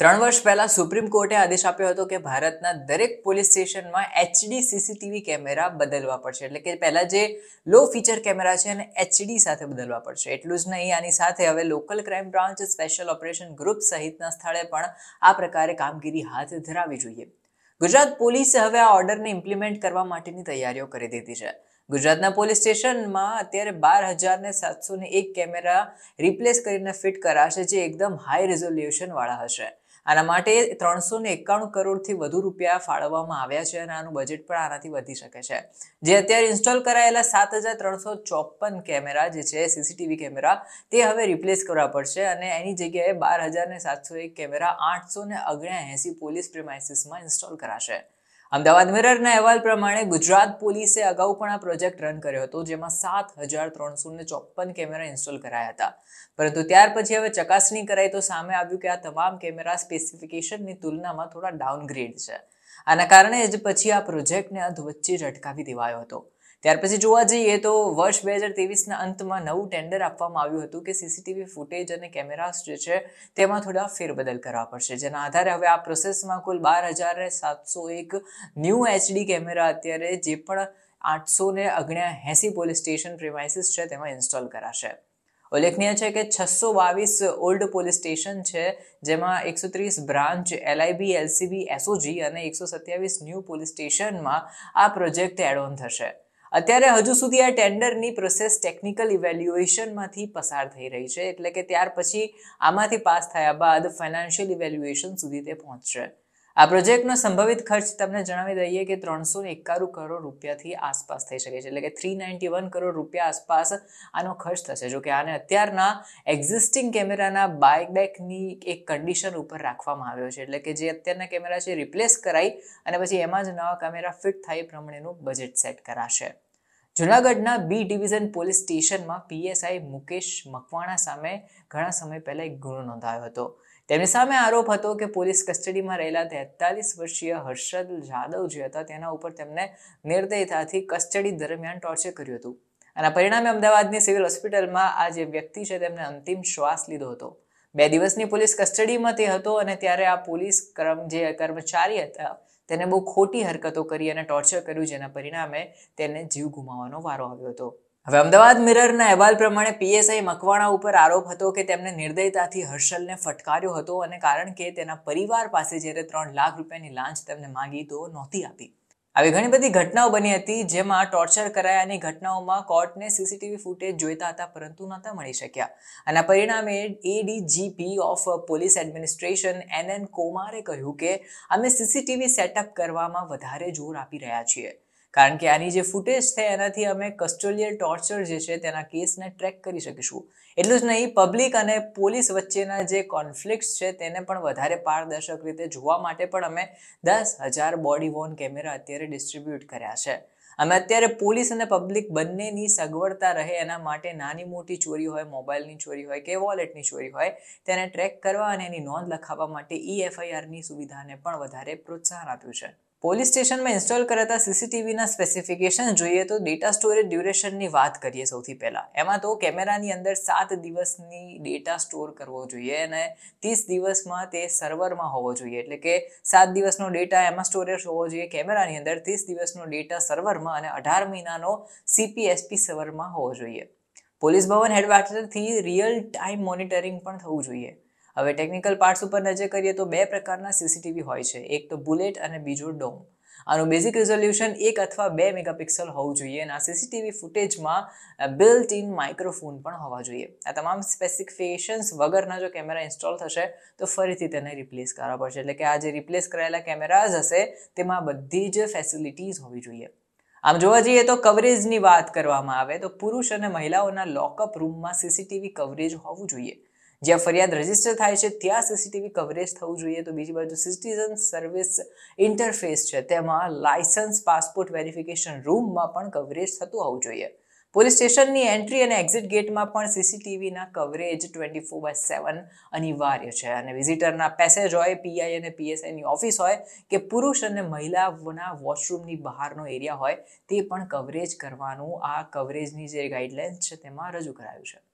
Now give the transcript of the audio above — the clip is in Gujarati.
ત્રણ વર્ષ પહેલા સુપ્રીમ કોર્ટે આદેશ આપ્યો હતો કે ભારતના દરેક પોલીસ સ્ટેશનમાં એચડી સીસીટીવી કેમેરા બદલવા પડશે એટલે કે પહેલા જે લો ફીચર કેમેરા છે એને એચડી સાથે બદલવા પડશે એટલું જ નહીં આની સાથે હવે local crime branch special operation group સહિતના સ્થળે પણ આ પ્રકારે કામગીરી હાથ ધરાવી જોઈએ ગુજરાત પોલીસે હવે આ ઓર્ડરને ઇમ્પ્લિમેન્ટ કરવા માટેની તૈયારીઓ કરી દીધી છે ગુજરાતના પોલીસ સ્ટેશનમાં અત્યારે બાર હજારને સાતસો ને એક કેમેરા રિપ્લેસ કરીને ફિટ કરાશે જે એકદમ હાઈ રિઝોલ્યુશનવાળા હશે આના માટે ત્રણસો ને એકાણું કરોડથી વધુ રૂપિયા ફાળવવામાં આવ્યા છે અને આનું બજેટ પણ આનાથી વધી શકે છે જે અત્યારે ઇન્સ્ટોલ કરાયેલા સાત હજાર ત્રણસો ચોપન કેમેરા જે છે સીસીટીવી કેમેરા તે હવે રિપ્લેસ કરવા પડશે અને એની જગ્યાએ બાર હજાર ને સાતસો એક કેમેરા આઠસો ને ઓગણ્યાએંસી પોલીસ પ્રેમાઇસીસમાં ઇન્સ્ટોલ કરાશે અમદાવાદ મિરરના અહેવાલ પ્રમાણે ગુજરાત પોલીસે અગાઉ પણ આ પ્રોજેક્ટ રન કર્યો હતો જેમાં સાત હજાર ત્રણસો ને ચોપન કેમેરા ઇન્સ્ટોલ કરાયા હતા પરંતુ ત્યાર પછી હવે ચકાસણી કરાઈ તો સામે આવ્યું કે આ તમામ કેમેરા સ્પેસિફિકેશનની તુલનામાં થોડા ડાઉનગ્રેડ છે આના કારણે જ પછી આ પ્રોજેક્ટને અધ વચ્ચે જ અટકાવી દેવાયો હતો ત્યાર પછી જોવા જઈએ તો વર્ષ બે હજાર ત્રેવીસના અંતમાં નવું ટેન્ડર આપવામાં આવ્યું હતું કે સીસીટીવી ફૂટેજ અને કેમેરાસ જે છે તેમાં થોડા ફેરબદલ કરવા પડશે જેના આધારે હવે આ પ્રોસેસમાં કુલ બાર હજાર સાતસો એક ન્યૂ એચડી કેમેરા અત્યારે જે પણ આઠસો ને ઓગણ્યાએંસી પોલીસ સ્ટેશન પ્રિમાઇસીસ છે તેમાં ઇન્સ્ટોલ કરાશે ઉલ્લેખનીય છે કે છસો બાવીસ ઓલ્ડ પોલીસ સ્ટેશન છે જેમાં એકસો ત્રીસ બ્રાન્ચ એલઆઈબી એલસીબી એસઓજી અને એકસો સત્યાવીસ ન્યૂ પોલીસ સ્ટેશનમાં આ પ્રોજેક્ટ એડ ઓન થશે અત્યારે હજુ સુધી આ ટેન્ડરની પ્રોસેસ ટેકનિકલ ઇવેલ્યુએશનમાંથી પસાર થઈ રહી છે એટલે કે ત્યાર પછી આમાંથી પાસ થયા બાદ ફાઇનાન્શિયલ ઇવેલ્યુએશન સુધી તે પહોંચશે આ પ્રોજેક્ટનો સંભવિત ખર્ચ તમને જણાવી દઈએ કે ત્રણસો ને એકાણું કરોડ રૂપિયાથી આસપાસ થઈ શકે છે એટલે કે થ્રી નાઇન્ટી વન કરોડ રૂપિયા આસપાસ આનો ખર્ચ થશે જો કે આને અત્યારના એક્ઝિસ્ટિંગ કેમેરાના બાયબેકની એક કન્ડિશન ઉપર રાખવામાં આવ્યો છે એટલે કે જે અત્યારના કેમેરા છે રિપ્લેસ કરાય અને પછી એમાં જ નવા કેમેરા ફિટ થાય એ પ્રમાણેનું બજેટ સેટ કરાશે જૂનાગઢના બી ડિવિઝન પોલીસ સ્ટેશનમાં પીએસઆઈ મુકેશ મકવાણા સામે ઘણા સમય પહેલા એક ગુનો નોંધાયો હતો તેમની સામે આરોપ હતો કે પોલીસ કસ્ટડીમાં રહેલા તેતાલીસ વર્ષીય હર્ષદ જાદવ જે હતા તેના ઉપર તેમને નિર્દયતાથી કસ્ટડી દરમિયાન ટોર્ચર કર્યું હતું અને પરિણામે અમદાવાદની સિવિલ હોસ્પિટલમાં આ જે વ્યક્તિ છે તેમને અંતિમ શ્વાસ લીધો હતો બે દિવસની પોલીસ કસ્ટડીમાં તે હતો અને ત્યારે આ પોલીસ કર્મ જે કર્મચારી હતા તેને બહુ ખોટી હરકતો કરી અને ટોર્ચર કર્યું જેના પરિણામે તેને જીવ ગુમાવવાનો વારો આવ્યો હતો હવે અમદાવાદ મિરરના અહેવાલ પ્રમાણે પીએસઆઈ મકવાણા ઉપર આરોપ હતો કે તેમને નિર્દયતાથી હર્ષલને ફટકાર્યો હતો અને કારણ કે તેના પરિવાર પાસે જ્યારે ત્રણ લાખ રૂપિયાની લાંચ તેમને માગી તો નહોતી આપી આવી ઘણી બધી ઘટનાઓ બની હતી જેમાં ટોર્ચર કરાયાની ઘટનાઓમાં કોર્ટને સીસીટીવી ફૂટેજ જોઈતા હતા પરંતુ નહોતા મળી શક્યા અને પરિણામે ADGP of police administration N N કોમારે કહ્યું કે અમે સીસીટીવી સેટઅપ કરવામાં વધારે જોર આપી રહ્યા છીએ કારણ કે આની જે ફૂટેજ છે એનાથી અમે કસ્ટોલિયલ ટોર્ચર જે છે તેના કેસને ટ્રેક કરી શકીશું એટલું જ નહીં પબ્લિક અને પોલીસ વચ્ચેના જે કોન્ફ્લિક્ટ છે તેને પણ વધારે પારદર્શક રીતે જોવા માટે પણ અમે દસ હજાર બોડી વોન કેમેરા અત્યારે ડિસ્ટ્રીબ્યુટ કર્યા છે અમે અત્યારે પોલીસ અને પબ્લિક બંનેની સગવડતા રહે એના માટે નાની મોટી ચોરી હોય મોબાઈલની ચોરી હોય કે વોલેટની ચોરી હોય તેને ટ્રેક કરવા અને એની નોંધ લખાવવા માટે ઈ e એફઆઈઆરની સુવિધાને પણ વધારે પ્રોત્સાહન આપ્યું છે પોલીસ સ્ટેશનમાં ઇન્સ્ટોલ કરાતા સીસીટીવીના સ્પેસિફિકેશન જોઈએ તો ડેટા સ્ટોરેજ ડ્યુરેશનની વાત કરીએ સૌથી પહેલાં એમાં તો કેમેરાની અંદર સાત દિવસની ડેટા સ્ટોર કરવો જોઈએ અને ત્રીસ દિવસમાં તે સર્વરમાં હોવો જોઈએ એટલે કે સાત દિવસનો ડેટા એમાં સ્ટોરેજ હોવો જોઈએ કેમેરાની અંદર ત્રીસ દિવસનો ડેટા સર્વરમાં અને અઢાર મહિનાનો સીપીએસપી સર્વરમાં હોવો જોઈએ પોલીસ ભવન હેડવાર્ટરથી રિયલ ટાઈમ મોનિટરિંગ પણ થવું જોઈએ હવે ટેકનિકલ પાર્ટ્સ ઉપર નજર કરીએ તો બે પ્રકારના સીસીટીવી હોય છે એક તો બુલેટ અને બીજો ડોમ આનું બેઝિક રિઝોલ્યુશન એક અથવા બે મેગાપિક્સલ હોવું જોઈએ અને આ સીસીટીવી ફૂટેજમાં બિલ્ટ ઇન માઇક્રોફોન પણ હોવા જોઈએ આ તમામ સ્પેસિફિકેશન્સ વગરના જો કેમેરા ઇન્સ્ટોલ થશે તો ફરીથી તેને રિપ્લેસ કરવા પડશે એટલે કે આ જે રિપ્લેસ કરાયેલા કેમેરાઝ હશે તેમાં બધી જ ફેસિલિટીઝ હોવી જોઈએ આમ જોવા જઈએ તો કવરેજની વાત કરવામાં આવે તો પુરુષ અને મહિલાઓના લોકઅપ રૂમમાં સીસીટીવી કવરેજ હોવું જોઈએ જ્યાં ફરિયાદ રજીસ્ટર થાય છે ત્યાં સીસીટીવી કવરેજ થવું જોઈએ તો બીજી બાજુ સિટીઝન સર્વિસ ઇન્ટરફેસ છે તેમાં લાયસન્સ પાસપોર્ટ વેરિફિકેશન રૂમમાં પણ કવરેજ થતું હોવું જોઈએ પોલીસ સ્ટેશનની એન્ટ્રી અને એક્ઝિટ ગેટમાં પણ સીસીટીવીના coverage twenty four by seven અનિવાર્ય છે અને વિઝિટરના પેસેજ હોય પીઆઈ અને પીએસઆઈની ઓફિસ હોય કે પુરુષ અને મહિલાઓના વોશરૂમની બહારનો એરિયા હોય તે પણ કવરેજ કરવાનું આ કવરેજની જે ગાઈડલાઇન્સ છે તેમાં રજૂ કરાયું છે